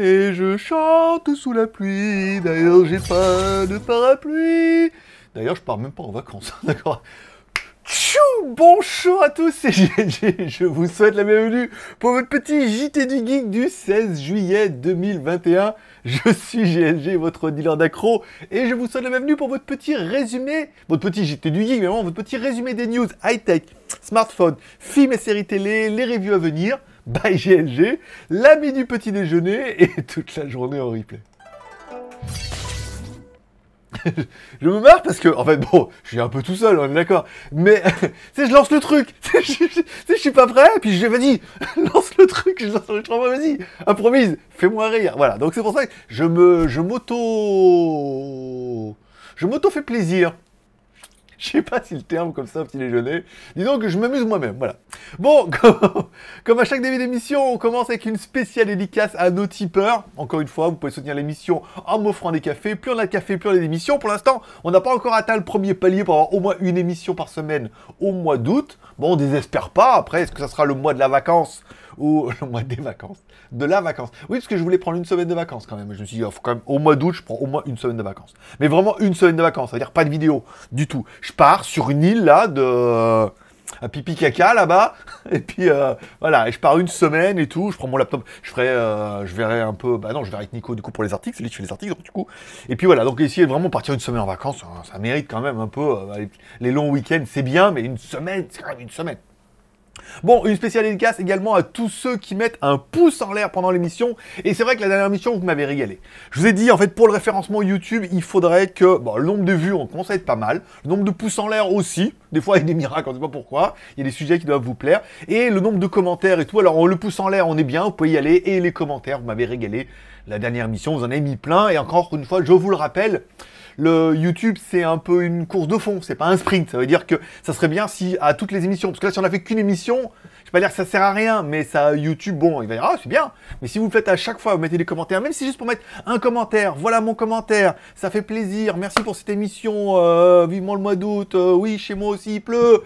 et je chante sous la pluie. D'ailleurs, j'ai pas de parapluie. D'ailleurs, je pars même pas en vacances, d'accord Bonjour à tous, c'est je vous souhaite la bienvenue pour votre petit JT du Geek du 16 juillet 2021. Je suis GNG, votre dealer d'accro, et je vous souhaite la bienvenue pour votre petit résumé, votre petit JT du Geek, mais vraiment, votre petit résumé des news high-tech, smartphones, films et séries télé, les reviews à venir. Bye GLG, l'ami du petit déjeuner et toute la journée en replay. je me marre parce que, en fait, bon, je suis un peu tout seul, on est d'accord. Mais, tu sais, je lance le truc. Tu sais, je suis pas prêt, puis je vas-y, lance le truc, je lance le truc, vas-y, improvise, fais-moi rire. Voilà, donc c'est pour ça que je me, je m'auto, je m'auto fais plaisir. Je sais pas si le terme comme ça, petit déjeuner. Disons que je m'amuse moi-même, voilà. Bon, comme, à chaque début d'émission, on commence avec une spéciale dédicace à nos tipeurs. Encore une fois, vous pouvez soutenir l'émission en m'offrant des cafés. Plus on a de café, plus on a d'émissions. Pour l'instant, on n'a pas encore atteint le premier palier pour avoir au moins une émission par semaine au mois d'août. Bon, on désespère pas. Après, est-ce que ça sera le mois de la vacance ou le mois des vacances, de la vacance. Oui, parce que je voulais prendre une semaine de vacances quand même. Je me suis dit, oh, faut quand même, au mois d'août, je prends au moins une semaine de vacances. Mais vraiment une semaine de vacances, c'est-à-dire pas de vidéo du tout. Je pars sur une île là de à euh, pipi caca là-bas. Et puis euh, voilà, et je pars une semaine et tout. Je prends mon laptop, je ferai, euh, je verrai un peu. Bah non, je verrai avec Nico du coup pour les articles, c'est lui qui fait les articles du coup. Et puis voilà, donc ici vraiment partir une semaine en vacances, hein, ça, mérite quand même un peu. les, longs week-ends, c'est bien, mais une semaine, c'est quand une semaine. Bon, une spéciale dédicace également à tous ceux qui mettent un pouce en l'air pendant l'émission. Et c'est vrai que la dernière émission, vous m'avez régalé. Je vous ai dit, en fait, pour le référencement YouTube, il faudrait que bon, le nombre de vues, on conseille pas mal. Le nombre de pouces en l'air aussi. Des fois, il y a des miracles, on ne sait pas pourquoi. Il y a des sujets qui doivent vous plaire. Et le nombre de commentaires et tout. Alors, on le pouce en l'air, on est bien, vous pouvez y aller. Et les commentaires, vous m'avez régalé la dernière mission, vous en avez mis plein. Et encore une fois, je vous le rappelle, le YouTube, c'est un peu une course de fond, c'est pas un sprint. Ça veut dire que ça serait bien si à toutes les émissions, parce que là, si on a fait qu'une émission, je vais pas dire que ça sert à rien, mais ça, YouTube, bon, il va dire, ah, c'est bien. Mais si vous faites à chaque fois, vous mettez des commentaires, même si juste pour mettre un commentaire, voilà mon commentaire, ça fait plaisir, merci pour cette émission, euh, vivement le mois d'août, euh, oui, chez moi aussi, il pleut,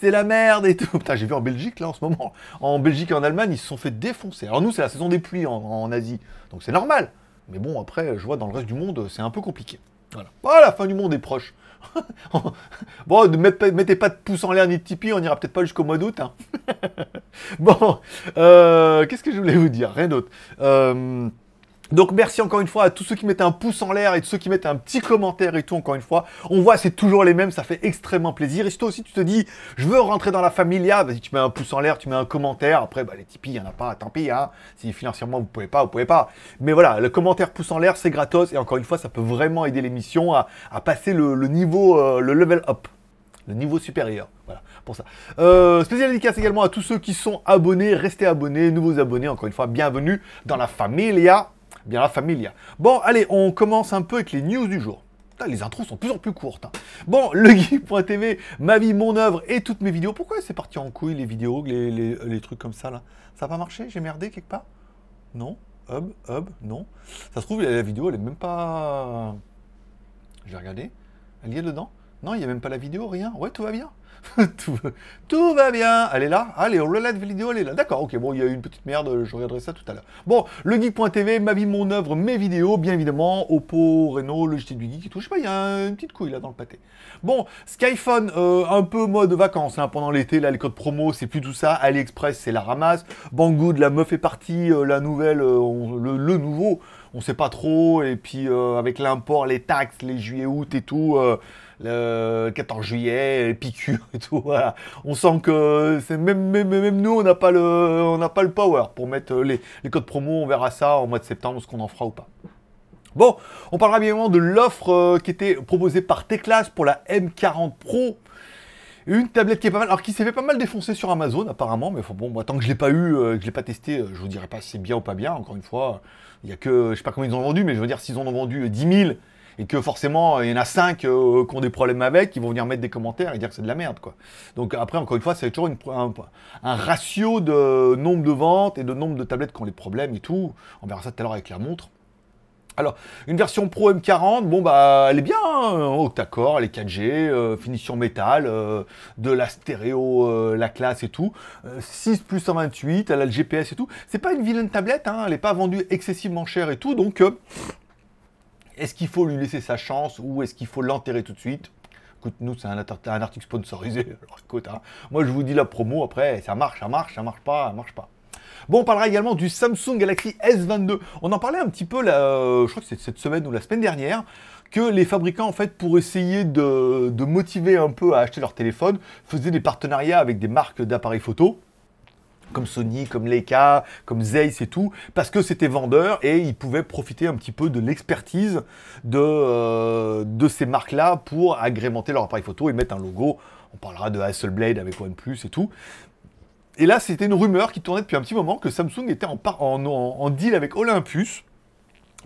c'est la merde et tout. Putain, j'ai vu en Belgique, là, en ce moment, en Belgique et en Allemagne, ils se sont fait défoncer. Alors nous, c'est la saison des pluies en Asie, donc c'est normal. Mais bon, après, je vois, dans le reste du monde, c'est un peu compliqué. Voilà. Ah, la fin du monde est proche. bon, ne mettez pas de pouce en l'air ni de Tipeee, on n'ira peut-être pas jusqu'au mois d'août. Hein. bon, euh, qu'est-ce que je voulais vous dire Rien d'autre. Euh, donc merci encore une fois à tous ceux qui mettent un pouce en l'air et de ceux qui mettent un petit commentaire et tout encore une fois. On voit c'est toujours les mêmes, ça fait extrêmement plaisir. Et si toi aussi tu te dis je veux rentrer dans la familia, ah, vas-y tu mets un pouce en l'air, tu mets un commentaire. Après bah, les Tipeee, il n'y en a pas, tant pis. Hein. Si financièrement vous pouvez pas, vous pouvez pas. Mais voilà, le commentaire pouce en l'air c'est gratos et encore une fois ça peut vraiment aider l'émission à, passer le, niveau, euh, le level up le niveau supérieur. Voilà, pour ça. Euh, spécial dédicace également à tous ceux qui sont abonnés, restez abonnés, nouveaux abonnés, encore une fois, bienvenue dans la familia. Bien la familia. Bon, allez, on commence un peu avec les news du jour. les intros sont de plus en plus courtes. Hein. Bon, legeek.tv, ma vie, mon œuvre et toutes mes vidéos. Pourquoi c'est parti en couille les vidéos, les, trucs comme ça là Ça n'a pas marché J'ai merdé quelque part Non Hub, hub, non. Ça se trouve, la vidéo, elle est même pas. J'ai regardé. Elle y est dedans Non, il n'y a même pas la vidéo, rien. Ouais, tout va bien. tout, va bien. Elle est là Allez, on relève vidéo, elle est là. D'accord, ok, bon, il y a eu une petite merde, je regarderai ça tout à l'heure. Bon, le geek.tv, ma vie, mon œuvre, mes vidéos, bien évidemment, Oppo, Renault, le JT du Geek et tout. Je sais pas, il y a une petite couille là dans le pâté. Bon, Skyphone, euh, un peu mode vacances, hein. pendant l'été, là, les codes promo, c'est plus tout ça. AliExpress, c'est la ramasse. Banggood, la meuf est partie, euh, la nouvelle, euh, le, le nouveau, on sait pas trop. Et puis, avec l'import, les taxes, les juillet-août et tout le 14 juillet, Piqûre et tout. On sent que c'est même, même, nous, on n'a pas, le, on pas le power pour mettre euh, les, les codes promo. On verra ça en mois de septembre, ce qu'on en fera ou pas. Bon, on parlera bien évidemment de l'offre euh, qui était proposée par Teclas pour la M40 Pro. Une tablette qui est pas mal, alors qui s'est fait pas mal défoncer sur Amazon apparemment, mais bon, tant que je l'ai pas eu, euh, je l'ai pas testé, je vous dirai pas si c'est bien ou pas bien. Encore une fois, il y a que, je sais pas combien ils ont vendu, mais je veux dire, s'ils en ont vendu 10 000 et que forcément, il y en a cinq euh, qui ont des problèmes avec, qui vont venir mettre des commentaires et dire que c'est de la merde, quoi. Donc après, encore une fois, c'est toujours une, un, ratio de nombre de ventes et de nombre de tablettes qui ont des problèmes et tout. On verra ça tout à l'heure avec la montre. Alors, une version Pro M40, bon bah elle est bien, hein, octa elle est 4G, euh, finition métal, euh, de la stéréo, la classe et tout, 6 plus 128, elle a le GPS et tout. C'est pas une vilaine tablette, hein, elle n'est pas vendue excessivement chère et tout, donc est-ce qu'il faut lui laisser sa chance ou est-ce qu'il faut l'enterrer tout de suite Écoute, nous, c'est un, article sponsorisé. Alors, écoute, hein. moi, je vous dis la promo. Après, ça marche, ça marche, ça marche pas, ça marche pas. Bon, on parlera également du Samsung Galaxy S22. On en parlait un petit peu, là, euh, je crois que c'est cette semaine ou la semaine dernière, que les fabricants, en fait, pour essayer de, motiver un peu à acheter leur téléphone, faisaient des partenariats avec des marques d'appareils photo comme Sony, comme Leica, comme Zeiss et tout, parce que c'était vendeur et ils pouvaient profiter un petit peu de l'expertise de, euh, de ces marques-là pour agrémenter leur appareil photo et mettre un logo. On parlera de Hasselblad avec OnePlus et tout. Et là, c'était une rumeur qui tournait depuis un petit moment que Samsung était en deal avec Olympus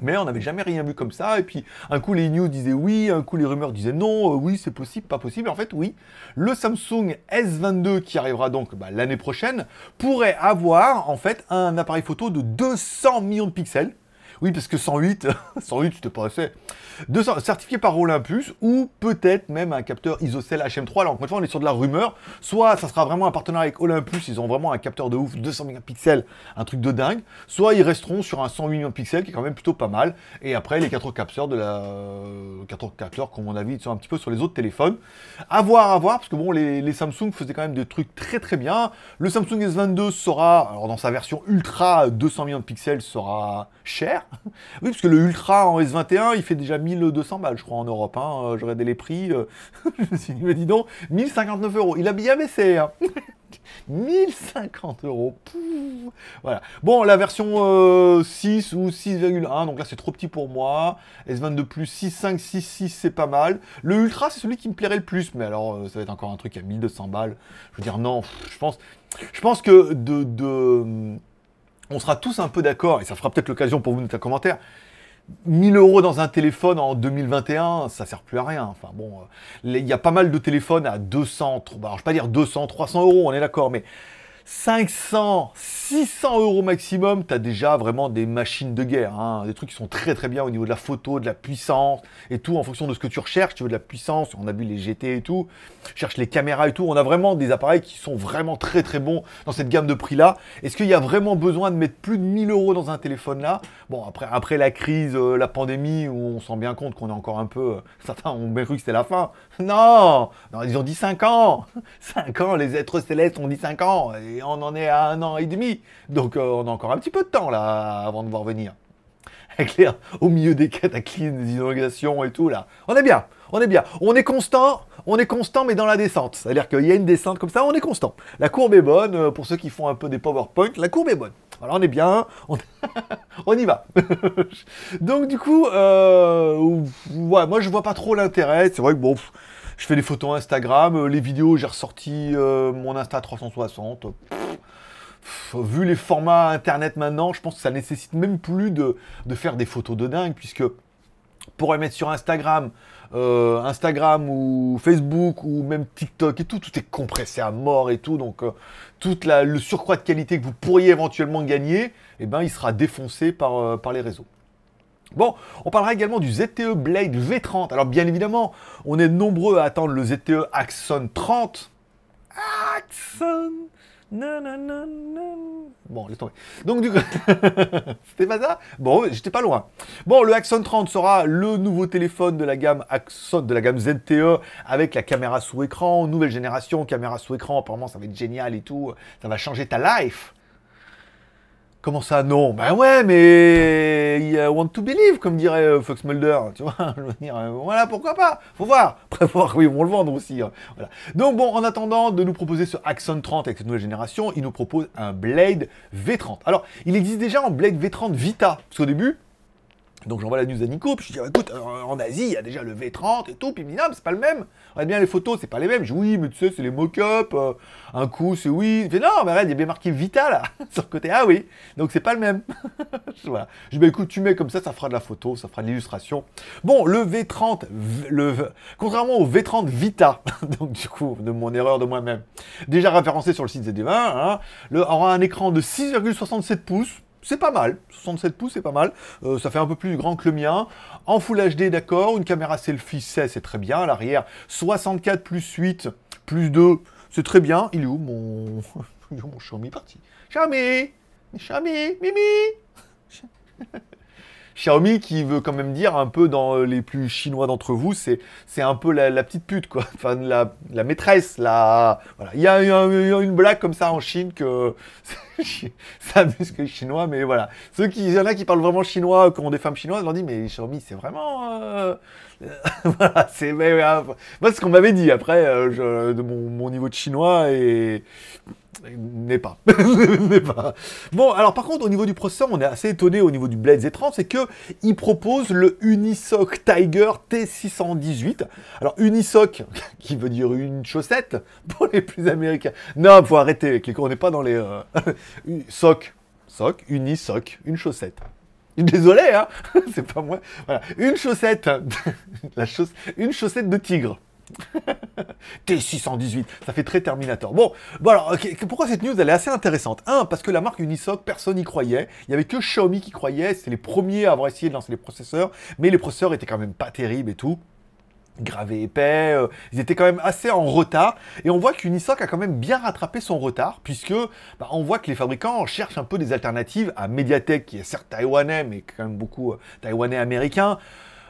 mais on n'avait jamais rien vu comme ça. Et puis, un coup, les news disaient oui, un coup, les rumeurs disaient non, euh, oui, c'est possible, pas possible. En fait, oui. Le Samsung S22, qui arrivera donc bah, l'année prochaine, pourrait avoir, en fait, un appareil photo de 200 millions de pixels. Oui, parce que 108, 108, c'était pas assez. 200, certifié par Olympus ou peut-être même un capteur ISOCELL HM3. Alors, encore une fois, on est sur de la rumeur. Soit ça sera vraiment un partenariat avec Olympus, ils ont vraiment un capteur de ouf, 200 pixels, un truc de dingue. Soit ils resteront sur un 108 millions de pixels, qui est quand même plutôt pas mal. Et après, les 4 capteurs de la. 4 euh, capteurs, comme mon avis, ils sont un petit peu sur les autres téléphones. À voir, à voir, parce que bon, les, les Samsung faisaient quand même des trucs très très bien. Le Samsung S22 sera, alors dans sa version ultra 200 millions de pixels, sera cher oui, parce que le Ultra en S21, il fait déjà 1200 balles, je crois, en Europe. Hein. Euh, j'aurais les prix. Euh. je me suis dit, mais dis donc, 1059 euros. Il a bien baissé. Hein. 1050 euros. Voilà. Bon, la version 6 euh, ou 6,1, donc là c'est trop petit pour moi. S22 Plus 6.5, 6.6, c'est pas mal. Le Ultra, c'est celui qui me plairait le plus, mais alors ça va être encore un truc à 1200 balles. Je veux dire, non, je pense, je pense que de on sera tous un peu d'accord, et ça fera peut-être l'occasion pour vous de mettre un commentaire. 1000 euros dans un téléphone en 2021, ça sert plus à rien. Enfin bon, euh, il y a pas mal de téléphones à 200, bah, alors je vais pas dire 200, 300 euros, on est d'accord, mais 500, 600 euros maximum, tu as déjà vraiment des machines de guerre, hein. des trucs qui sont très très bien au niveau de la photo, de la puissance et tout, en fonction de ce que tu recherches, tu veux de la puissance, on a vu les GT et tout, cherche les caméras et tout, on a vraiment des appareils qui sont vraiment très très bons dans cette gamme de prix là. Est-ce qu'il y a vraiment besoin de mettre plus de 1000 euros dans un téléphone là Bon, après, après la crise, euh, la pandémie, où on sent bien compte qu'on est encore un peu, euh, certains ont bien cru que c'était la fin. Non, non, ils ont dit 5 ans, 5 ans, les êtres célestes ont dit 5 ans. Et on en est à un an et demi. Donc euh, on a encore un petit peu de temps là avant de voir venir. Claire, au milieu des cataclysmes, des inondations et tout là. On est bien, on est bien. On est constant, on est constant mais dans la descente. C'est-à-dire qu'il y a une descente comme ça, on est constant. La courbe est bonne, euh, pour ceux qui font un peu des PowerPoint, la courbe est bonne. Alors on est bien, on, y va. Donc du coup, euh, moi je vois pas trop l'intérêt. C'est vrai que bon, je fais des photos Instagram, euh, les vidéos, j'ai ressorti euh, mon Insta 360. vu les formats internet maintenant, je pense que ça nécessite même plus de, faire des photos de dingue, puisque pour les mettre sur Instagram, euh, Instagram ou Facebook ou même TikTok et tout, tout est compressé à mort et tout. Donc, tout le surcroît de qualité que vous pourriez éventuellement gagner, eh ben, il sera défoncé par, par les réseaux. Bon, on parlera également du ZTE Blade V30. Alors bien évidemment, on est nombreux à attendre le ZTE Axon 30. Axon non. Bon, laisse tomber. Donc du coup, c'était pas ça Bon, j'étais pas loin. Bon, le Axon 30 sera le nouveau téléphone de la gamme Axon, de la gamme ZTE, avec la caméra sous écran, nouvelle génération, caméra sous écran. Apparemment, ça va être génial et tout. Ça va changer ta life. Comment ça, non Ben ouais, mais I want to believe, comme dirait euh, Fox Mulder, tu vois. Je veux dire, euh, voilà, pourquoi pas Faut voir. Après, voir, oui, ils vont le vendre aussi. Hein. Voilà. Donc bon, en attendant de nous proposer ce Axon 30 avec cette nouvelle génération, il nous propose un Blade V30. Alors, il existe déjà un Blade V30 Vita, parce qu'au début, donc j'envoie la news à Nico, puis je dis écoute, euh, en Asie, il y a déjà le V30 et tout, puis il me dit non, c'est pas le même. Regarde bien les photos, c'est pas les mêmes. Je dis oui, mais tu sais, c'est les mock up euh, un coup c'est oui. Je dis non, mais regarde, il y a bien marqué Vita là, sur le côté, ah oui, donc c'est pas le même. Je dis bah, écoute, tu mets comme ça, ça fera de la photo, ça fera de l'illustration. Bon, le V30, le, contrairement au V30 Vita, donc du coup, de mon erreur de moi-même, déjà référencé sur le site ZD20, hein, aura un écran de 6,67 pouces c'est pas mal. 67 pouces, c'est pas mal. Euh, ça fait un peu plus grand que le mien. En Full HD, d'accord. Une caméra selfie c'est très bien. À l'arrière, 64 plus 8 plus 2, c'est très bien. Il est où mon... mon Xiaomi parti Xiaomi Xiaomi Mimi Xiaomi qui veut quand même dire un peu dans euh, les plus chinois d'entre vous, c'est un peu la, petite pute, quoi. Enfin, la, la maîtresse, la... Voilà. Il y, a, une blague comme ça en Chine que... ça amuse que les Chinois, mais voilà. Ceux qui, il y en a qui parlent vraiment chinois, qui ont des femmes chinoises, leur dit, mais Xiaomi, c'est vraiment... Euh, voilà, c'est... Euh, moi, ce qu'on m'avait dit, après, de mon, mon niveau de chinois et... N'est pas. pas. Bon, alors par contre, au niveau du processeur, on est assez étonné au niveau du Blade z c'est que il propose le Unisoc Tiger T618. Alors Unisoc, qui veut dire une chaussette pour les plus américains. Non, faut arrêter, on n'est pas dans les euh, soc, soc, unisoc, une chaussette. Désolé, hein, c'est pas moi. une chaussette, La une chaussette de tigre. T618, ça fait très Terminator. Bon, voilà pourquoi cette news, elle est assez intéressante Un, parce que la marque Unisoc, personne n'y croyait. Il n'y avait que Xiaomi qui croyait. C'était les premiers à avoir essayé de lancer les processeurs. Mais les processeurs étaient quand même pas terribles et tout gravé épais, euh, ils étaient quand même assez en retard, et on voit qu'Unisoc a quand même bien rattrapé son retard, puisque bah, on voit que les fabricants cherchent un peu des alternatives à Mediatek, qui est certes taïwanais, mais quand même beaucoup euh, taïwanais-américain,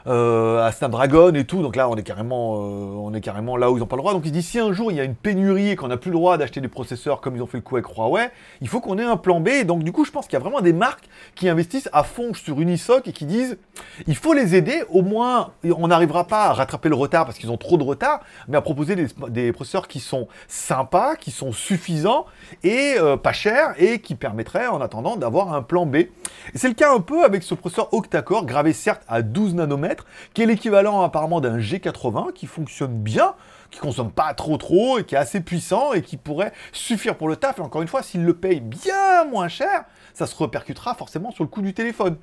euh, à Snapdragon et tout. Donc là, on est carrément, euh, on est carrément là où ils n'ont pas le droit. Donc ils disent si un jour il y a une pénurie et qu'on n'a plus le droit d'acheter des processeurs comme ils ont fait le coup avec Huawei, il faut qu'on ait un plan B. donc du coup, je pense qu'il y a vraiment des marques qui investissent à fond sur Unisoc et qui disent il faut les aider. Au moins, on n'arrivera pas à rattraper le retard parce qu'ils ont trop de retard, mais à proposer des, processeurs qui sont sympas, qui sont suffisants et euh, pas chers et qui permettraient en attendant d'avoir un plan B. Et c'est le cas un peu avec ce processeur octa gravé certes à 12 nanomètres qui est l'équivalent apparemment d'un G80, qui fonctionne bien, qui consomme pas trop trop, et qui est assez puissant, et qui pourrait suffire pour le taf. encore une fois, s'il le paye bien moins cher, ça se repercutera forcément sur le coût du téléphone.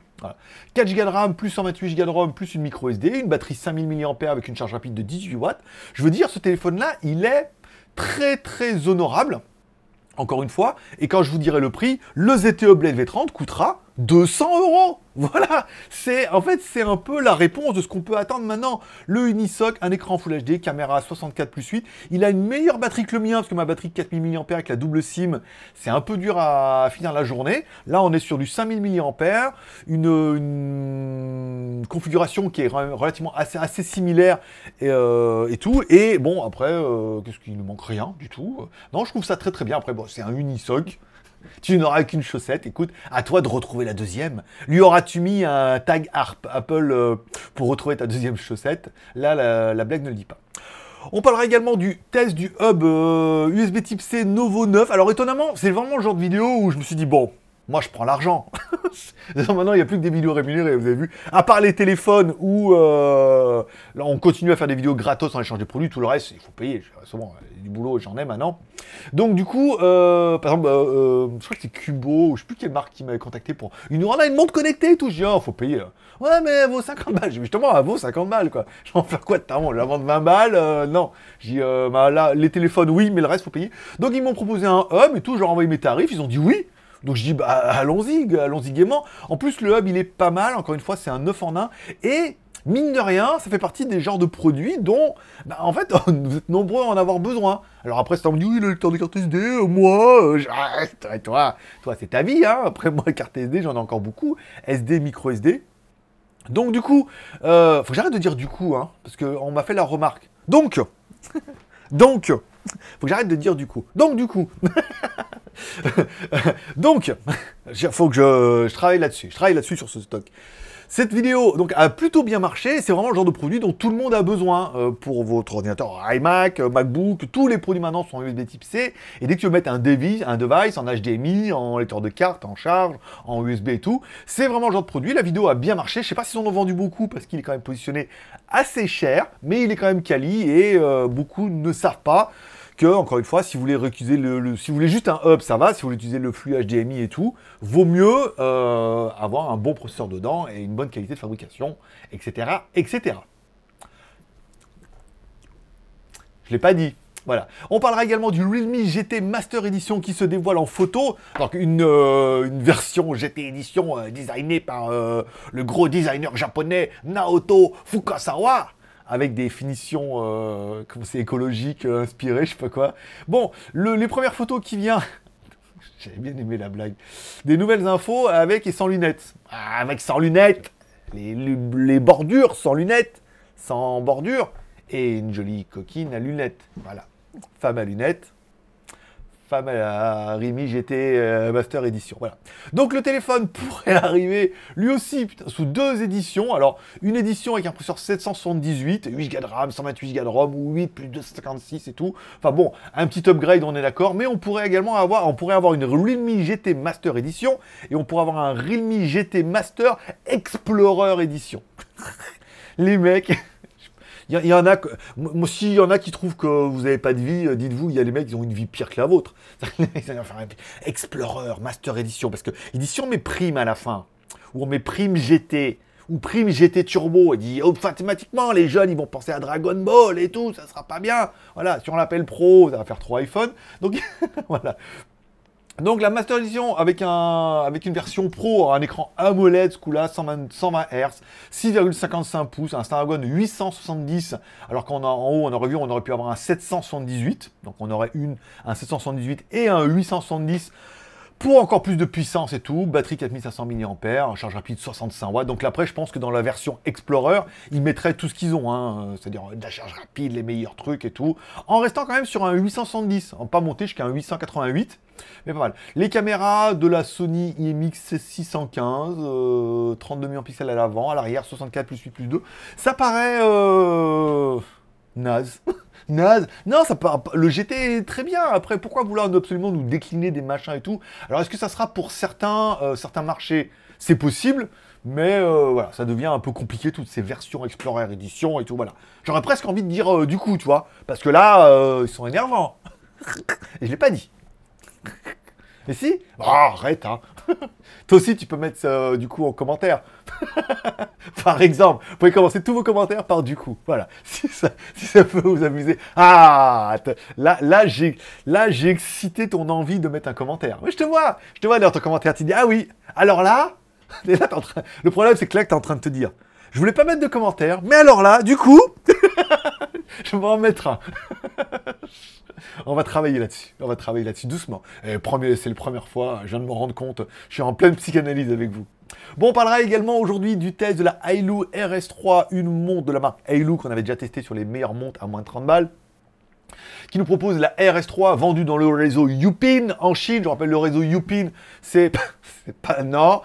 4 Go de RAM, plus 128 Go de ROM, plus une micro SD, une batterie 5000 mAh avec une charge rapide de 18 watts. Je veux dire, ce téléphone-là, il est très très honorable, encore une fois, et quand je vous dirai le prix, le ZTE Blade V30 coûtera 200 euros Voilà C'est En fait, c'est un peu la réponse de ce qu'on peut attendre maintenant. Le Unisoc, un écran Full HD, caméra 64 plus 8. Il a une meilleure batterie que le mien, parce que ma batterie 4000 mAh avec la double SIM, c'est un peu dur à finir la journée. Là, on est sur du 5000 mAh, une, configuration qui est relativement assez, assez similaire et, euh, tout. Et bon, après, euh, qu'est-ce qu'il ne manque Rien du tout. Non, je trouve ça très très bien. Après, bon, c'est un Unisoc tu n'auras qu'une chaussette, écoute, à toi de retrouver la deuxième. Lui auras-tu mis un tag ARP Apple euh, pour retrouver ta deuxième chaussette Là, la, blague ne le dit pas. On parlera également du test du hub USB euh, type C Novo 9. Alors étonnamment, c'est vraiment le genre de vidéo où je me suis dit, bon, moi je prends l'argent. maintenant, il n'y a plus que des vidéos rémunérées, vous avez vu. À part les téléphones où euh, on continue à faire des vidéos gratos en échange de produits, tout le reste, il faut payer. souvent euh, du boulot, j'en ai maintenant. Donc, du coup, euh, par exemple, bah, je crois que c'est Cubo, je sais plus quelle marque qui m'avait contacté pour. Il nous une montre connectée et tout. Je dis, oh, faut payer. Ouais, mais elle vaut 50 balles. Je dis, justement, elle vaut 50 balles, quoi. Je vais en faire quoi de ta Je la 20 balles Non. Je dis, bah, les téléphones, oui, mais le reste, faut payer. Donc, ils m'ont proposé un hub et tout. Je leur ai envoyé mes tarifs. Ils ont dit oui. Donc je dis, bah, allons-y, allons-y gaiement. En plus, le hub, il est pas mal. Encore une fois, c'est un neuf en un. Et mine de rien, ça fait partie des genres de produits dont, bah, en fait, vous êtes nombreux à en avoir besoin. Alors après, ça me oui, le temps de carte SD, euh, moi, euh, j'arrête. toi, toi c'est ta vie, hein. Après, moi, cartes SD, j'en ai encore beaucoup. SD, micro SD. Donc, du coup, euh, faut que j'arrête de dire du coup, hein, parce qu'on m'a fait la remarque. Donc, donc, faut que j'arrête de dire du coup. Donc du coup. donc, il faut que je, travaille là-dessus. Je travaille là-dessus sur ce stock. Cette vidéo donc, a plutôt bien marché, c'est vraiment le genre de produit dont tout le monde a besoin euh, pour votre ordinateur iMac, euh, MacBook, tous les produits maintenant sont USB type C, et dès que tu veux mettre un, device, un device en HDMI, en lecteur de carte, en charge, en USB et tout, c'est vraiment le genre de produit, la vidéo a bien marché, je ne sais pas s'ils en ont vendu beaucoup parce qu'il est quand même positionné assez cher, mais il est quand même quali et euh, beaucoup ne savent pas que, encore une fois, si vous voulez récuser le, si vous voulez juste un hub, ça va. Si vous voulez utiliser le flux HDMI et tout, vaut mieux euh, avoir un bon processeur dedans et une bonne qualité de fabrication, etc., etc. Je l'ai pas dit. Voilà. On parlera également du Realme GT Master Edition qui se dévoile en photo. Donc une, euh, version GT Edition euh, designée par le gros designer japonais Naoto Fukasawa avec des finitions euh, c'est écologique, euh, inspirées, je sais pas quoi. Bon, les premières photos qui viennent, j'avais bien aimé la blague, des nouvelles infos avec et sans lunettes. Ah, avec sans lunettes, les bordures sans lunettes, sans bordures, et une jolie coquine à lunettes. Voilà, femme à lunettes, femme à Rimi GT euh, Master Edition. Voilà. Donc le téléphone pourrait arriver lui aussi sous deux éditions. Alors une édition avec un processeur 778, 8 Go de RAM, 128 Go de ROM ou 8 plus 256 et tout. Enfin bon, un petit upgrade, on est d'accord, mais on pourrait également avoir on pourrait avoir une Realme GT Master Edition et on pourrait avoir un Realme GT Master Explorer Edition. Les mecs il y, en a que, s'il y en a qui trouvent que vous n'avez pas de vie, euh, dites-vous, il y a les mecs qui ont une vie pire que la vôtre. Explorer, Master Edition, parce que édition dit si on met prime à la fin, ou on met prime GT, ou prime GT Turbo, il dit oh, automatiquement les jeunes ils vont penser à Dragon Ball et tout, ça sera pas bien. Voilà, si on l'appelle pro, ça va faire trop iPhone. Donc voilà, donc la Master Edition avec, un, avec une version pro, un écran AMOLED, ce coup-là, 120, Hz, 6,55 pouces, un Snapdragon 870, alors qu'en haut, on aurait vu, on aurait pu avoir un 778, donc on aurait une, un 778 et un 870 pour encore plus de puissance et tout, batterie 4500 mAh, charge rapide 65 watts. Donc là, après, je pense que dans la version Explorer, ils mettraient tout ce qu'ils ont, hein, euh, c'est-à-dire euh, de la charge rapide, les meilleurs trucs et tout, en restant quand même sur un 870, en pas monter jusqu'à un 888, mais pas mal. Les caméras de la Sony IMX 615, 32 millions de pixels à l'avant, à l'arrière 64 plus 8 plus 2, ça paraît... Euh, Naz naze. Non, ça part, le GT est très bien. Après, pourquoi vouloir absolument nous décliner des machins et tout Alors, est-ce que ça sera pour certains, euh, certains marchés C'est possible, mais euh, voilà, ça devient un peu compliqué, toutes ces versions Explorer Edition et tout, voilà. J'aurais presque envie de dire euh, du coup, tu vois, parce que là, ils sont énervants. et je l'ai pas dit. Mais si oh, Arrête, hein Toi aussi, tu peux mettre ça, euh, du coup en commentaire. par exemple, vous pouvez commencer tous vos commentaires par du coup. Voilà, si ça, peut vous amuser. Ah Là, là j'ai excité ton envie de mettre un commentaire. Mais je te vois Je te vois dans ton commentaire, tu dis « Ah oui Alors là ?» Le problème, c'est que là, tu es en train de te dire « Je voulais pas mettre de commentaire, mais alors là, du coup, je vais en mettre un. » on va travailler là-dessus. On va travailler là-dessus doucement. c'est la première fois, je viens de me rendre compte. Je suis en pleine psychanalyse avec vous. Bon, on parlera également aujourd'hui du test de la Hailu RS3, une montre de la marque Hailu qu'on avait déjà testé sur les meilleures montres à moins de 30 balles qui nous propose la RS3 vendue dans le réseau Yupin en Chine. Je rappelle, le réseau Yupin, c'est pas non,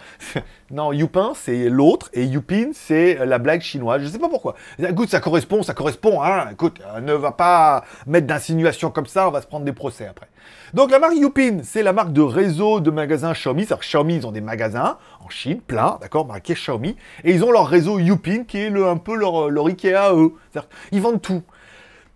non Yupin, c'est l'autre et Yupin, c'est la blague chinoise. Je sais pas pourquoi. Écoute, ça correspond, ça correspond. Hein. Écoute, euh, ne va pas mettre d'insinuations comme ça, on va se prendre des procès après. Donc la marque Yupin, c'est la marque de réseau de magasins Xiaomi. Alors Xiaomi, ils ont des magasins en Chine, plein, d'accord, marqué Xiaomi, et ils ont leur réseau Yupin qui est un peu leur, leur Ikea eux. Ils vendent tout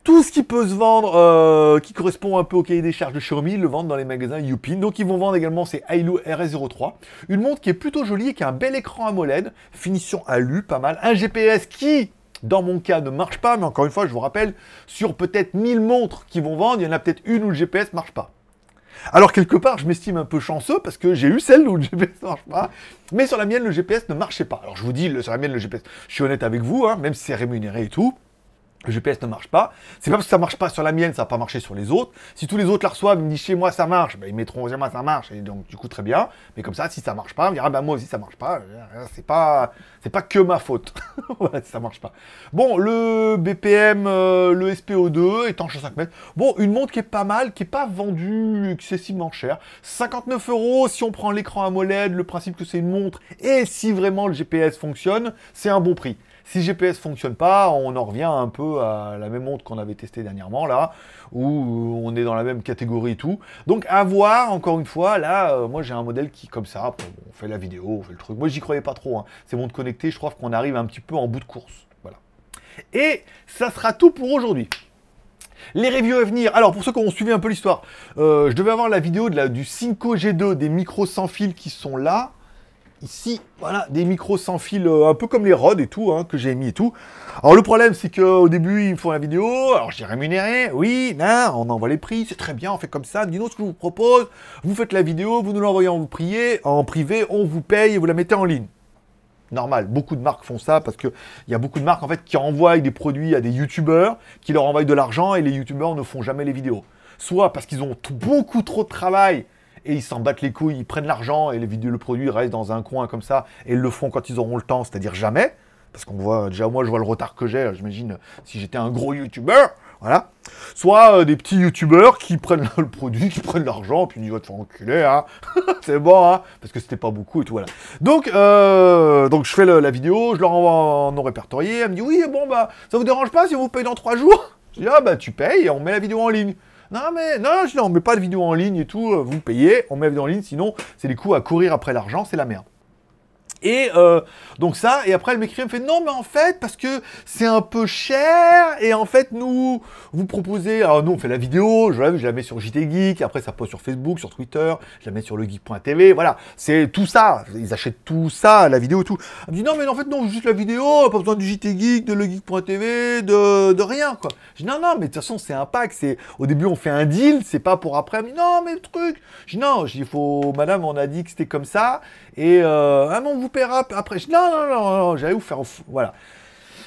tout ce qui peut se vendre, euh, qui correspond un peu au cahier des charges de Xiaomi, le vendent dans les magasins Yupin. Donc ils vont vendre également ces Ailu RS03, une montre qui est plutôt jolie qui a un bel écran AMOLED, finition alu, pas mal, un GPS qui dans mon cas, ne marche pas, mais encore une fois, je vous rappelle, sur peut-être 1000 montres qui vont vendre, il y en a peut-être une où le GPS marche pas. Alors quelque part, je m'estime un peu chanceux parce que j'ai eu celle où le GPS ne marche pas, mais sur la mienne, le GPS ne marchait pas. Alors je vous dis, sur la mienne, le GPS, je suis honnête avec vous, hein, même si c'est rémunéré et tout, le GPS ne marche pas. C'est pas parce que ça marche pas sur la mienne, ça va pas marcher sur les autres. Si tous les autres la reçoivent, ils me disent chez moi ça marche, ben, ils mettront au moi ça marche, et donc du coup très bien. Mais comme ça, si ça marche pas, on ben, moi aussi ça marche pas. C'est pas, c'est pas que ma faute. ça marche pas. Bon, le BPM, euh, le SPO2 étanche à 5 mètres. Bon, une montre qui est pas mal, qui est pas vendue excessivement cher. 59 euros si on prend l'écran AMOLED, le principe que c'est une montre, et si vraiment le GPS fonctionne, c'est un bon prix. Si GPS fonctionne pas, on en revient un peu à la même montre qu'on avait testée dernièrement, là, où on est dans la même catégorie et tout. Donc à voir, encore une fois, là, euh, moi j'ai un modèle qui, comme ça, on fait la vidéo, on fait le truc. Moi j'y croyais pas trop, hein. ces montres connectées, je crois qu'on arrive un petit peu en bout de course. Voilà. Et ça sera tout pour aujourd'hui. Les reviews à venir. Alors, pour ceux qui ont suivi un peu l'histoire, euh, je devais avoir la vidéo de la, du Cinco G2, des micros sans fil qui sont là ici, voilà, des micros sans fil, euh, un peu comme les rods et tout, hein, que j'ai mis et tout. Alors le problème, c'est qu'au début, ils me font la vidéo, alors j'ai rémunéré, oui, non, on envoie les prix, c'est très bien, on fait comme ça, dis-nous ce que je vous propose, vous faites la vidéo, vous nous l'envoyez en, privé, en privé, on vous paye et vous la mettez en ligne. Normal, beaucoup de marques font ça parce qu'il y a beaucoup de marques en fait qui envoient des produits à des youtubeurs, qui leur envoient de l'argent et les youtubeurs ne font jamais les vidéos. Soit parce qu'ils ont beaucoup trop de travail, et ils s'en battent les couilles, ils prennent l'argent et vidéos, le produit reste dans un coin comme ça et ils le font quand ils auront le temps, c'est-à-dire jamais. Parce qu'on voit, déjà moi je vois le retard que j'ai, j'imagine si j'étais un gros youtubeur, voilà. Soit euh, des petits youtubeurs qui prennent le produit, qui prennent l'argent, puis ils disent va te faire enculer, hein. c'est bon, hein, parce que c'était pas beaucoup et tout, voilà. Donc, euh, donc je fais la vidéo, je leur envoie en non répertorié, elle me dit oui, bon bah, ça vous dérange pas si vous payez dans trois jours Je dis ah bah tu payes et on met la vidéo en ligne. Non, mais non, je, non, on met pas de vidéo en ligne et tout, euh, vous payez, on met la vidéo en ligne, sinon c'est les coups à courir après l'argent, c'est la merde. Et euh, donc ça, et après elle m'écrit, elle me fait non mais en fait parce que c'est un peu cher et en fait nous vous proposez, alors nous on fait la vidéo, je la, mets sur JT Geek, après ça pose sur Facebook, sur Twitter, je la mets sur legeek.tv, voilà, c'est tout ça, ils achètent tout ça, la vidéo tout. Elle me dit non mais en fait non juste la vidéo, pas besoin du JT Geek, de legeek.tv, de, de rien quoi. Je dis non non mais de toute façon c'est un pack, c'est au début on fait un deal, c'est pas pour après. Elle non mais le truc, je dis non, il faut madame on a dit que c'était comme ça et euh, ah non, on vous paiera après. non, non, non, non j'allais vous faire. Voilà.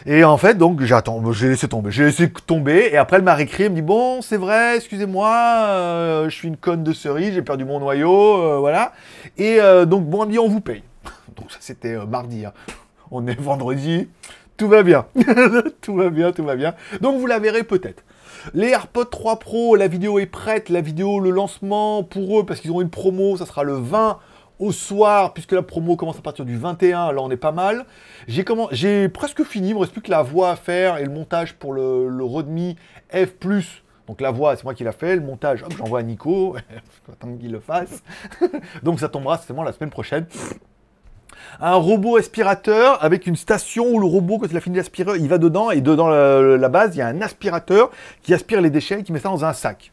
Et en fait, donc, j'attends, j'ai laissé tomber. J'ai laissé tomber. Et après, elle m'a récrit Elle me dit Bon, c'est vrai, excusez-moi, euh, je suis une conne de cerise, j'ai perdu mon noyau. Euh, voilà. Et donc, bon, elle dit On vous paye. donc, ça, c'était mardi. Hein. On est vendredi. Tout va bien. tout va bien, tout va bien. Donc, vous la verrez peut-être. Les AirPods 3 Pro, la vidéo est prête, la vidéo, le lancement pour eux, parce qu'ils ont une promo, ça sera le 20 au soir, puisque la promo commence à partir du 21, là on est pas mal. J'ai presque fini, il me reste plus que la voix à faire et le montage pour le, le F F+. Donc la voix, c'est moi qui l'a fait, le montage, hop, j'envoie à Nico, faut attendre qu'il le fasse. Donc ça tombera moi la semaine prochaine. Un robot aspirateur avec une station où le robot, quand il a fini d'aspirer, il va dedans et dedans la, la base, il y a un aspirateur qui aspire les déchets et qui met ça dans un sac.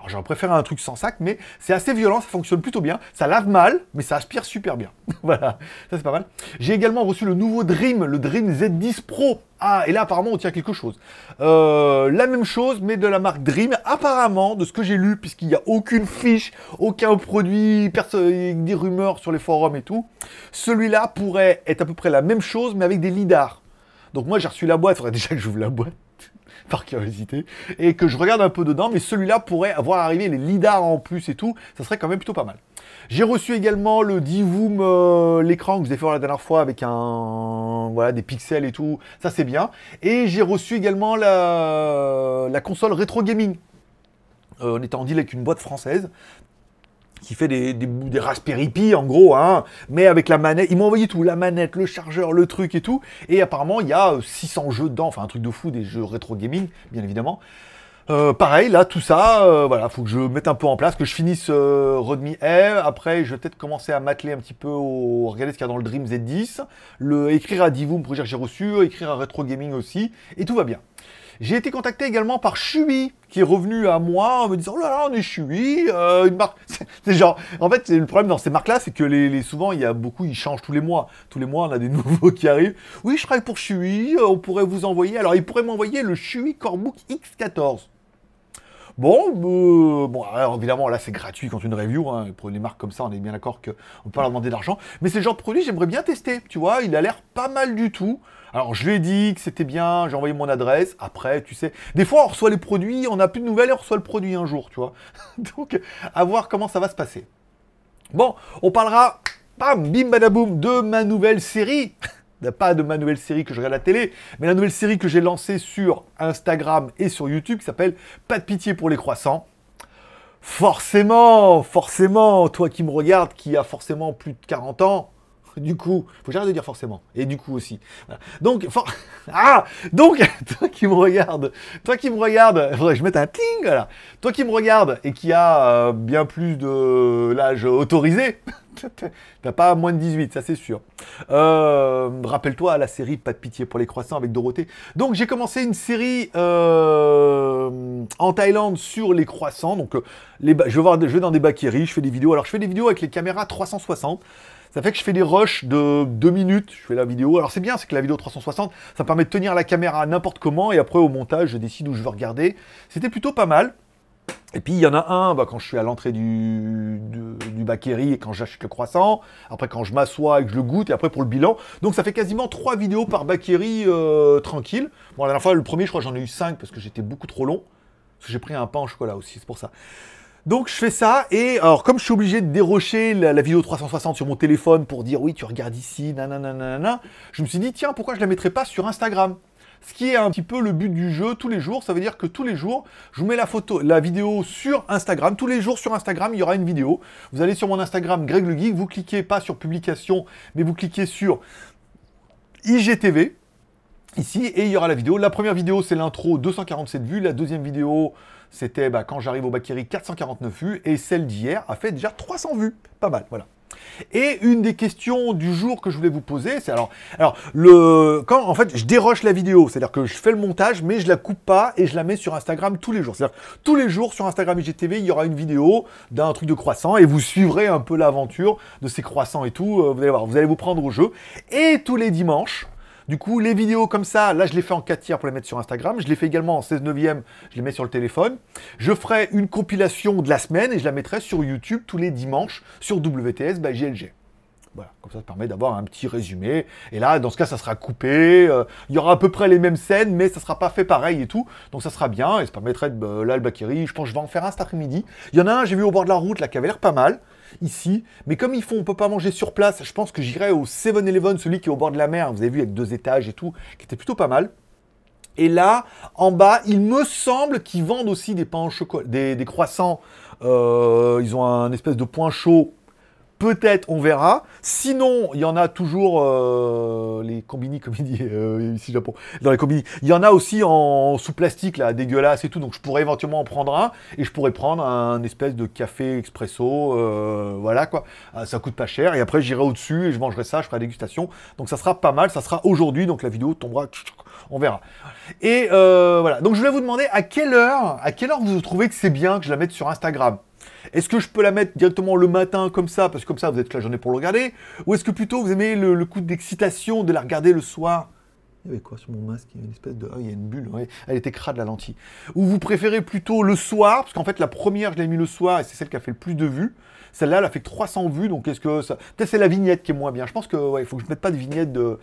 Alors j'en préfère un truc sans sac, mais c'est assez violent, ça fonctionne plutôt bien. Ça lave mal, mais ça aspire super bien. voilà, ça c'est pas mal. J'ai également reçu le nouveau Dream, le Dream Z10 Pro. Ah, et là apparemment on tient quelque chose. Euh, la même chose, mais de la marque Dream. Apparemment, de ce que j'ai lu, puisqu'il n'y a aucune fiche, aucun produit, personne des rumeurs sur les forums et tout, celui-là pourrait être à peu près la même chose, mais avec des lidars. Donc moi j'ai reçu la boîte, faudrait déjà que j'ouvre la boîte par curiosité, et que je regarde un peu dedans, mais celui-là pourrait avoir arrivé les lidars en plus et tout, ça serait quand même plutôt pas mal. J'ai reçu également le Divoom, euh, l'écran que je vous ai fait voir la dernière fois avec un voilà des pixels et tout, ça c'est bien. Et j'ai reçu également la, la console rétro gaming. Euh, en on en deal avec une boîte française qui fait des, des, des, Raspberry Pi en gros, hein, mais avec la manette, ils m'ont envoyé tout, la manette, le chargeur, le truc et tout, et apparemment il y a 600 euh, jeux dedans, enfin un truc de fou, des jeux rétro gaming, bien évidemment. Euh, pareil, là, tout ça, voilà, euh, voilà, faut que je mette un peu en place, que je finisse euh, Rodmi Après, je vais peut-être commencer à m'atteler un petit peu au regarder ce qu'il y a dans le Dream Z10, le écrire à Divoom pour dire que j'ai reçu, écrire à Retro Gaming aussi, et tout va bien. J'ai été contacté également par Chewy, qui est revenu à moi en me disant, oh là là, on est Chewy, euh, une marque... C'est genre, en fait, le problème dans ces marques-là, c'est que les, souvent, il y a beaucoup, ils changent tous les mois. Tous les mois, on a des nouveaux qui arrivent. Oui, je travaille pour Chewy, euh, on pourrait vous envoyer... Alors, ils pourraient m'envoyer le Chewy Corebook X14. Bon, euh, bon, alors évidemment, là, c'est gratuit quand une review. Hein. pour les marques comme ça, on est bien d'accord qu'on peut pas leur demander d'argent. Mais c'est le genre de produit, j'aimerais bien tester. Tu vois, il a l'air pas mal du tout. Alors je lui ai dit que c'était bien, j'ai envoyé mon adresse. Après, tu sais, des fois on reçoit les produits, on n'a plus de nouvelles et on reçoit le produit un jour, tu vois. Donc à voir comment ça va se passer. Bon, on parlera, bam, bim, badaboum, de ma nouvelle série. Pas de ma nouvelle série que je regarde à la télé, mais la nouvelle série que j'ai lancée sur Instagram et sur YouTube qui s'appelle Pas de pitié pour les croissants. Forcément, forcément, toi qui me regardes, qui a forcément plus de 40 ans, du coup, faut que j'arrête de dire forcément, et du coup aussi. Donc, ah donc, toi qui me regarde, toi qui me regarde, faudrait que je mette un ting, là. Toi qui me regarde et qui a euh, bien plus de l'âge autorisé, T'as pas moins de 18, ça c'est sûr. Euh, rappelle-toi la série Pas de pitié pour les croissants avec Dorothée. Donc j'ai commencé une série euh, en Thaïlande sur les croissants. Donc les, je, vais dans des baqueries, je fais des vidéos. Alors je fais des vidéos avec les caméras 360. Ça fait que je fais des rushs de 2 minutes, je fais la vidéo. Alors c'est bien, c'est que la vidéo 360, ça permet de tenir la caméra n'importe comment, et après au montage, je décide où je veux regarder. C'était plutôt pas mal. Et puis il y en a un bah, quand je suis à l'entrée du, du, et quand j'achète le croissant, après quand je m'assois et que je le goûte, et après pour le bilan. Donc ça fait quasiment 3 vidéos par Bakery euh, tranquille. Bon, la dernière fois, le premier, je crois j'en ai eu 5 parce que j'étais beaucoup trop long. Parce que j'ai pris un pain au chocolat aussi, c'est pour ça. Donc je fais ça et alors comme je suis obligé de dérocher la, vidéo 360 sur mon téléphone pour dire oui tu regardes ici, nanana, je me suis dit tiens pourquoi je la mettrais pas sur Instagram ce qui est un petit peu le but du jeu tous les jours. Ça veut dire que tous les jours, je vous mets la photo, la vidéo sur Instagram. Tous les jours sur Instagram, il y aura une vidéo. Vous allez sur mon Instagram, Greg le Geek. Vous cliquez pas sur publication, mais vous cliquez sur IGTV. Ici, et il y aura la vidéo. La première vidéo, c'est l'intro, 247 vues. La deuxième vidéo, c'était bah, quand j'arrive au Bakery, 449 vues et celle d'hier a fait déjà 300 vues. Pas mal, voilà. Et une des questions du jour que je voulais vous poser, c'est alors, alors le, quand en fait je déroche la vidéo, c'est-à-dire que je fais le montage, mais je la coupe pas et je la mets sur Instagram tous les jours. C'est-à-dire tous les jours sur Instagram IGTV, il y aura une vidéo d'un truc de croissant et vous suivrez un peu l'aventure de ces croissants et tout. Euh, vous allez voir, vous allez vous prendre au jeu. Et tous les dimanches, du coup, les vidéos comme ça, là, je les fais en 4 tiers pour les mettre sur Instagram. Je les fais également en 16 neuvième, je les mets sur le téléphone. Je ferai une compilation de la semaine et je la mettrai sur YouTube tous les dimanches sur WTS by Voilà, comme ça, ça permet d'avoir un petit résumé. Et là, dans ce cas, ça sera coupé. Euh, il y aura à peu près les mêmes scènes, mais ça sera pas fait pareil et tout. Donc ça sera bien. Et ça permettrait de. Euh, là, le je pense que je vais en faire un cet après-midi. Il y en a un, j'ai vu au bord de la route, là, qui avait l'air pas mal ici. Mais comme ils font, on peut pas manger sur place, je pense que j'irai au 7-Eleven, celui qui est au bord de la mer, vous avez vu, avec deux étages et tout, qui était plutôt pas mal. Et là, en bas, il me semble qu'ils vendent aussi des pains au chocolat, des, croissants. Euh, ils ont un espèce de point chaud Peut-être, on verra. Sinon, il y en a toujours euh, les combini, comme il dit ici Japon, dans les combini. Il y en a aussi en sous plastique là, dégueulasse et tout. Donc je pourrais éventuellement en prendre un et je pourrais prendre un espèce de café expresso, euh, voilà quoi. Ah, ça coûte pas cher et après j'irai au-dessus et je mangerai ça, je ferai la dégustation. Donc ça sera pas mal. Ça sera aujourd'hui, donc la vidéo tombera. On verra. Et euh, voilà. Donc je voulais vous demander à quelle heure, à quelle heure vous trouvez que c'est bien que je la mette sur Instagram. Est-ce que je peux la mettre directement le matin comme ça, parce que comme ça vous êtes la journée pour le regarder Ou est-ce que plutôt vous aimez le, coup d'excitation de la regarder le soir il y avait quoi sur mon masque Il y a une espèce de. Ah, il y a une bulle, elle était crade la lentille. Ou vous préférez plutôt le soir, parce qu'en fait la première je l'ai mis le soir et c'est celle qui a fait le plus de vues. Celle-là, elle a fait 300 vues, donc est-ce que ça. Peut-être c'est la vignette qui est moins bien. Je pense que, ouais, il faut que je mette pas de vignette de.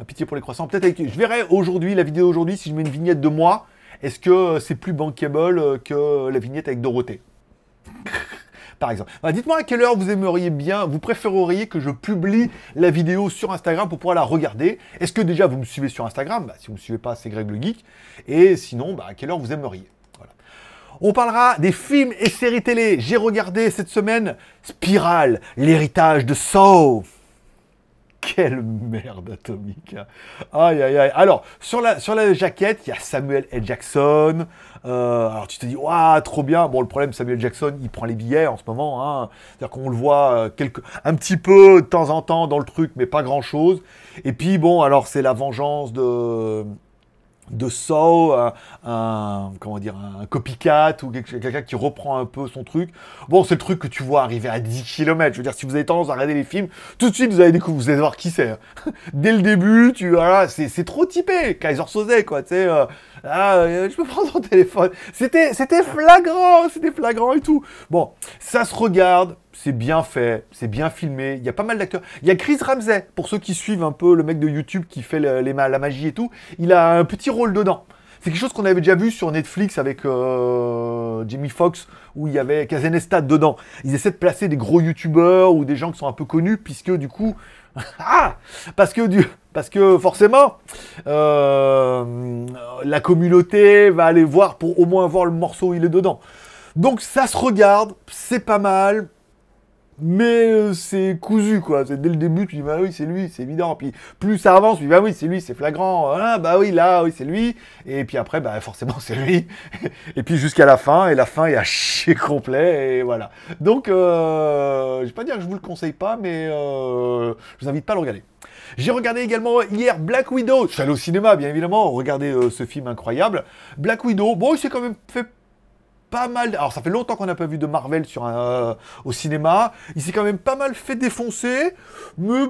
À pitié pour les croissants. Peut-être avec... Je verrai aujourd'hui, la vidéo aujourd'hui, si je mets une vignette de moi, est-ce que c'est plus bankable que la vignette avec Dorothée par exemple. Dites-moi à quelle heure vous aimeriez bien, vous préféreriez que je publie la vidéo sur Instagram pour pouvoir la regarder. Est-ce que déjà vous me suivez sur Instagram bah, Si vous ne me suivez pas, c'est Greg le Geek. Et sinon, bah, à quelle heure vous aimeriez On parlera des films et séries télé. J'ai regardé cette semaine Spirale, l'héritage de Sauve. Quelle merde atomique hein. Aïe, aïe, aïe. Alors, sur la, sur la jaquette, il y a Samuel L. Jackson. Euh, alors, tu te dis, waouh, trop bien. Bon, le problème, Samuel Jackson, il prend les billets en ce moment. Hein. C'est-à-dire qu'on le voit euh, quelque, un petit peu de temps en temps dans le truc, mais pas grand-chose. Et puis, bon, alors, c'est la vengeance de de Saw, un, comment dire, un copycat ou quelqu'un qui reprend un peu son truc. Bon, c'est le truc que tu vois arriver à 10 km. Je veux dire, si vous avez tendance à regarder les films, tout de suite vous allez découvrir, vous allez voir qui c'est. Hein. Dès le début, tu voilà, c'est trop typé, Kaiser Soze quoi. Tu sais, euh, ah, euh, je peux prendre ton téléphone. C'était, c'était flagrant, c'était flagrant et tout. Bon, ça se regarde, c'est bien fait, c'est bien filmé, il y a pas mal d'acteurs. Il y a Chris Ramsey, pour ceux qui suivent un peu le mec de YouTube qui fait la magie et tout, il a un petit rôle dedans. C'est quelque chose qu'on avait déjà vu sur Netflix avec euh, Jimmy Fox, où il y avait Kazenestad dedans. Ils essaient de placer des gros youtubeurs ou des gens qui sont un peu connus, puisque du coup, ah parce que parce que forcément, euh, la communauté va aller voir pour au moins voir le morceau où il est dedans. Donc ça se regarde, c'est pas mal, mais euh, c'est cousu quoi. C'est Dès le début, tu dis bah oui, c'est lui, c'est évident. Puis plus ça avance, tu dis bah oui, c'est lui, c'est flagrant. Ah bah oui, là, oui, c'est lui. Et puis après, bah forcément, c'est lui. et puis jusqu'à la fin, et la fin est à chier complet. Et voilà. Donc, euh, je vais pas dire que je vous le conseille pas, mais euh, je vous invite pas à le regarder. J'ai regardé également hier Black Widow. Je suis allé au cinéma, bien évidemment, regarder ce film incroyable. Black Widow, bon, il s'est quand même fait pas mal. Alors, ça fait longtemps qu'on n'a pas vu de Marvel sur un, euh, au cinéma. Il s'est quand même pas mal fait défoncer. Mais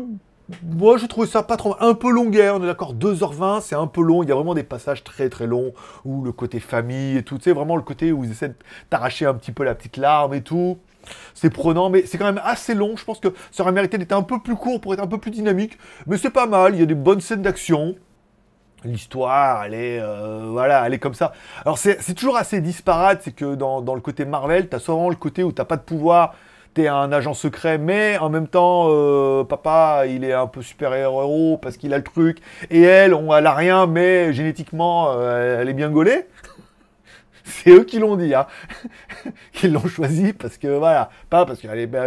moi, je trouve ça pas trop. Un peu longueur, on est d'accord, 2h20, c'est un peu long. Il y a vraiment des passages très très longs où le côté famille et tout, C'est vraiment le côté où ils essaient d'arracher un petit peu la petite larme et tout. C'est prenant, mais c'est quand même assez long. Je pense que ça aurait mérité d'être un peu plus court pour être un peu plus dynamique. Mais c'est pas mal, il y a des bonnes scènes d'action l'histoire, elle est, euh, voilà, elle est comme ça. Alors c'est toujours assez disparate, c'est que dans, dans, le côté Marvel, t'as souvent le côté où t'as pas de pouvoir, t'es un agent secret, mais en même temps, euh, papa, il est un peu super-héros parce qu'il a le truc, et elle, on, elle a rien, mais génétiquement, euh, elle est bien gaulée c'est eux qui l'ont dit, hein, qu'ils l'ont choisi parce que voilà, pas parce qu'elle est bien,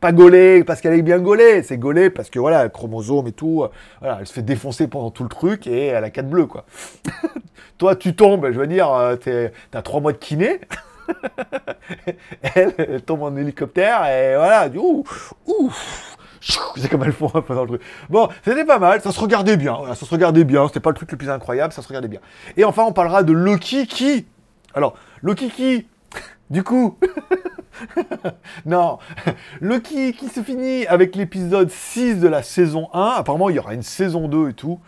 pas gaulée, parce qu'elle est bien gaulée, c'est gaulée parce que voilà, chromosome et tout, euh, voilà, elle se fait défoncer pendant tout le truc et elle a quatre bleus quoi. Toi, tu tombes, je veux dire, euh, t'as trois mois de kiné. elle, elle, tombe en hélicoptère et voilà, ouf, ouf, c'est comme elle font un le truc. Bon, c'était pas mal, ça se regardait bien, voilà, ça se regardait bien, c'était pas le truc le plus incroyable, ça se regardait bien. Et enfin, on parlera de Loki qui, alors, le kiki, du coup, non, le qui, se finit avec l'épisode 6 de la saison 1, apparemment il y aura une saison 2 et tout.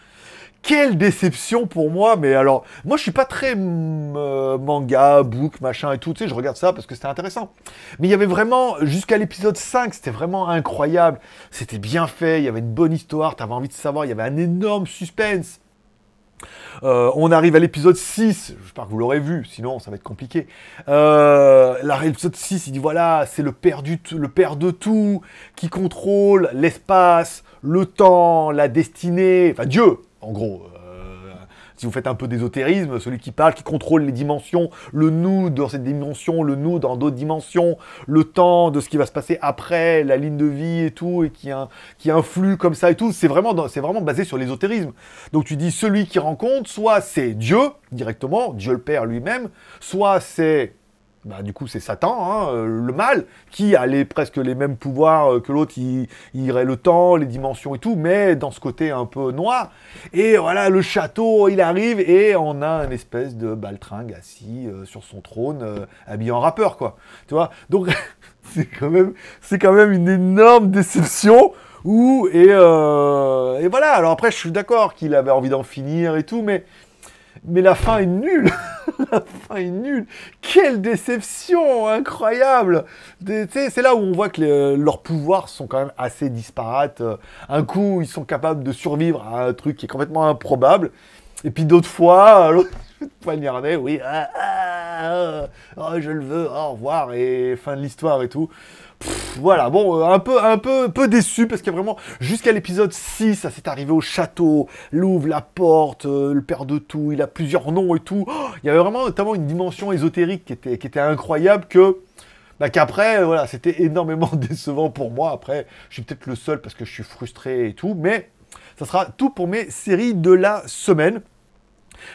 Quelle déception pour moi, mais alors, moi je suis pas très mm, euh, manga, book, machin et tout, tu sais, je regarde ça parce que c'était intéressant. Mais il y avait vraiment, jusqu'à l'épisode 5, c'était vraiment incroyable, c'était bien fait, il y avait une bonne histoire, t'avais envie de savoir, il y avait un énorme suspense. Euh, on arrive à l'épisode 6, j'espère que vous l'aurez vu, sinon ça va être compliqué. Euh, l'épisode 6, il dit voilà, c'est le, père le père de tout qui contrôle l'espace, le temps, la destinée, enfin Dieu, en gros, euh, si vous faites un peu d'ésotérisme, celui qui parle, qui contrôle les dimensions, le nous dans cette dimension, le nous dans d'autres dimensions, le temps de ce qui va se passer après, la ligne de vie et tout, et qui, influe comme ça et tout, c'est vraiment, c'est vraiment basé sur l'ésotérisme. Donc tu dis celui qui rencontre, soit c'est Dieu directement, Dieu le Père lui-même, soit c'est bah, du coup, c'est Satan, hein, euh, le mal, qui a les, presque les mêmes pouvoirs euh, que l'autre, il, il, irait le temps, les dimensions et tout, mais dans ce côté un peu noir. Et voilà, le château, il arrive, et on a une espèce de baltringue assis euh, sur son trône, habillé en rappeur, quoi. Tu vois Donc, c'est quand, même, quand même une énorme déception. Où, et, et voilà, alors après, je suis d'accord qu'il avait envie d'en finir et tout, mais mais la fin est nulle. la fin est nulle. Quelle déception incroyable. C'est là où on voit que euh, leurs pouvoirs sont quand même assez disparates. Euh, un coup, ils sont capables de survivre à un truc qui est complètement improbable. Et puis d'autres fois, euh, l'autre poignardé, oui, ah, ah, ah, euh, oh, je le veux, au revoir, et fin de l'histoire et tout. voilà, bon, euh, un peu, un peu, peu déçu parce qu'il y a vraiment, jusqu'à l'épisode 6, ça s'est arrivé au château, l'ouvre, la porte, euh, le père de tout, il a plusieurs noms et tout. Oh, il y avait vraiment notamment une dimension ésotérique qui était, qui était incroyable que. Bah qu'après, voilà, c'était énormément décevant pour moi. Après, je suis peut-être le seul parce que je suis frustré et tout, mais ça sera tout pour mes séries de la semaine.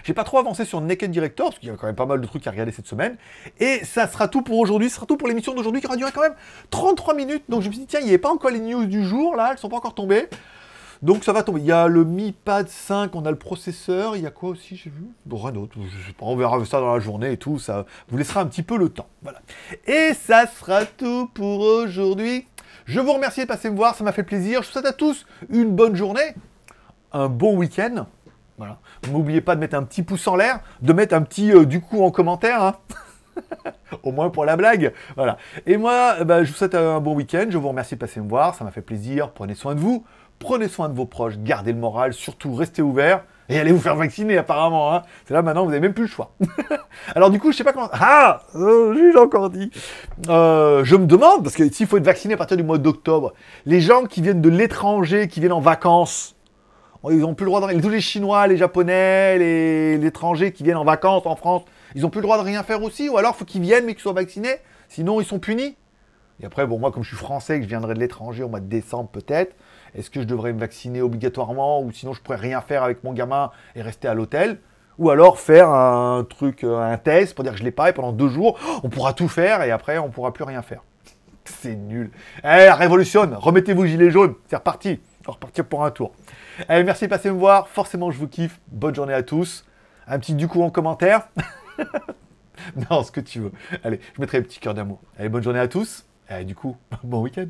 J'ai pas trop avancé sur Naked Director, parce qu'il y a quand même pas mal de trucs à regarder cette semaine. Et ça sera tout pour aujourd'hui, ça sera tout pour l'émission d'aujourd'hui qui aura duré quand même 33 minutes. Donc je me suis dit, tiens, il n'y avait pas encore les news du jour, là, elles sont pas encore tombées. Donc ça va tomber. Il y a le Mi Pad 5, on a le processeur, il y a quoi aussi, j'ai vu Bon, rien d'autre, on verra ça dans la journée et tout, ça vous laissera un petit peu le temps. Voilà. Et ça sera tout pour aujourd'hui. Je vous remercie de passer me voir, ça m'a fait plaisir. Je vous souhaite à tous une bonne journée, un bon week-end. Voilà. N'oubliez pas de mettre un petit pouce en l'air, de mettre un petit euh, du coup en commentaire. Hein. Au moins pour la blague. Voilà. Et moi, eh ben, je vous souhaite un bon week-end. Je vous remercie de passer me voir. Ça m'a fait plaisir. Prenez soin de vous. Prenez soin de vos proches. Gardez le moral. Surtout, restez ouverts. Et allez vous faire vacciner, apparemment. Hein. C'est là maintenant, vous n'avez même plus le choix. Alors, du coup, je sais pas comment. Ah euh, J'ai encore dit. Euh, je me demande, parce que s'il faut être vacciné à partir du mois d'octobre, les gens qui viennent de l'étranger, qui viennent en vacances, ils n'ont plus le droit de rien. Tous les Chinois, les Japonais, les, étrangers qui viennent en vacances en France, ils n'ont plus le droit de rien faire aussi. Ou alors, il faut qu'ils viennent mais qu'ils soient vaccinés. Sinon, ils sont punis. Et après, bon, moi, comme je suis français et que je viendrai de l'étranger au mois de décembre peut-être, est-ce que je devrais me vacciner obligatoirement ou sinon je pourrais rien faire avec mon gamin et rester à l'hôtel Ou alors faire un truc, euh, un test pour dire que je l'ai pas et pendant deux jours, oh, on pourra tout faire et après, on pourra plus rien faire. C'est nul. Eh, révolutionne, remettez-vous gilets jaunes c'est reparti. On va repartir pour un tour. Allez, merci de passer me voir. Forcément, je vous kiffe. Bonne journée à tous. Un petit du coup en commentaire. non, ce que tu veux. Allez, je mettrai un petit cœur d'amour. Allez, bonne journée à tous. Et du coup, bon week-end.